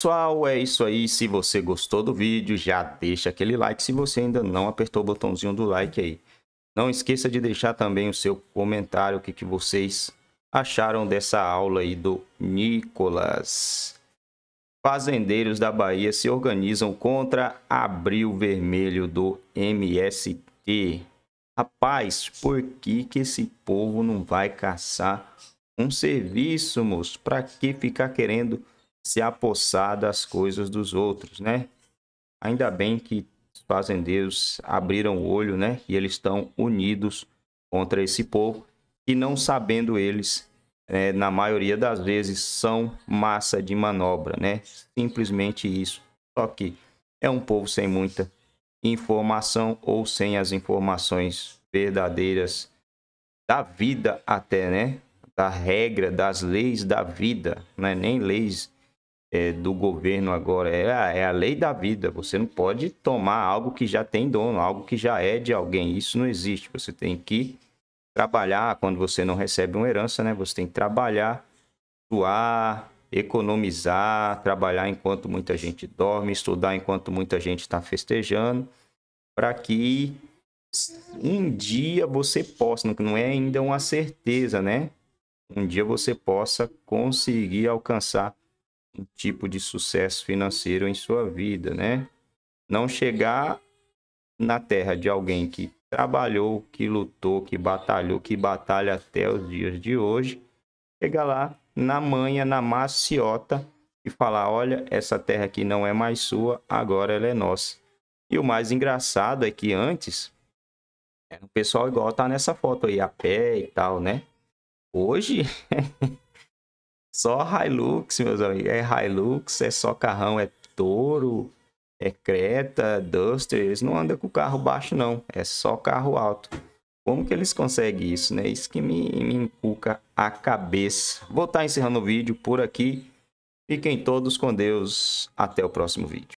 Pessoal, é isso aí. Se você gostou do vídeo, já deixa aquele like se você ainda não apertou o botãozinho do like aí. Não esqueça de deixar também o seu comentário, o que, que vocês acharam dessa aula aí do Nicolas. Fazendeiros da Bahia se organizam contra Abril Vermelho do MST. Rapaz, por que, que esse povo não vai caçar um serviço, moço? Para que ficar querendo se apossar das coisas dos outros, né? Ainda bem que os fazendeiros abriram o olho, né? E eles estão unidos contra esse povo e não sabendo eles, é, na maioria das vezes, são massa de manobra, né? Simplesmente isso. Só que é um povo sem muita informação ou sem as informações verdadeiras da vida até, né? Da regra, das leis da vida, não é nem leis é, do governo agora é a, é a lei da vida. Você não pode tomar algo que já tem dono, algo que já é de alguém. Isso não existe. Você tem que trabalhar quando você não recebe uma herança, né? Você tem que trabalhar, suar economizar, trabalhar enquanto muita gente dorme, estudar enquanto muita gente está festejando, para que um dia você possa, não é ainda uma certeza, né? Um dia você possa conseguir alcançar tipo de sucesso financeiro em sua vida, né? Não chegar na terra de alguém que trabalhou, que lutou, que batalhou, que batalha até os dias de hoje, chegar lá na manha, na maciota e falar: olha, essa terra aqui não é mais sua, agora ela é nossa. E o mais engraçado é que antes, o pessoal igual tá nessa foto aí, a pé e tal, né? Hoje, Só Hilux, meus amigos. É Hilux, é só carrão, é touro, é Creta, Duster. Eles não andam com carro baixo, não. É só carro alto. Como que eles conseguem isso, né? Isso que me, me encuca a cabeça. Vou estar tá encerrando o vídeo por aqui. Fiquem todos com Deus. Até o próximo vídeo.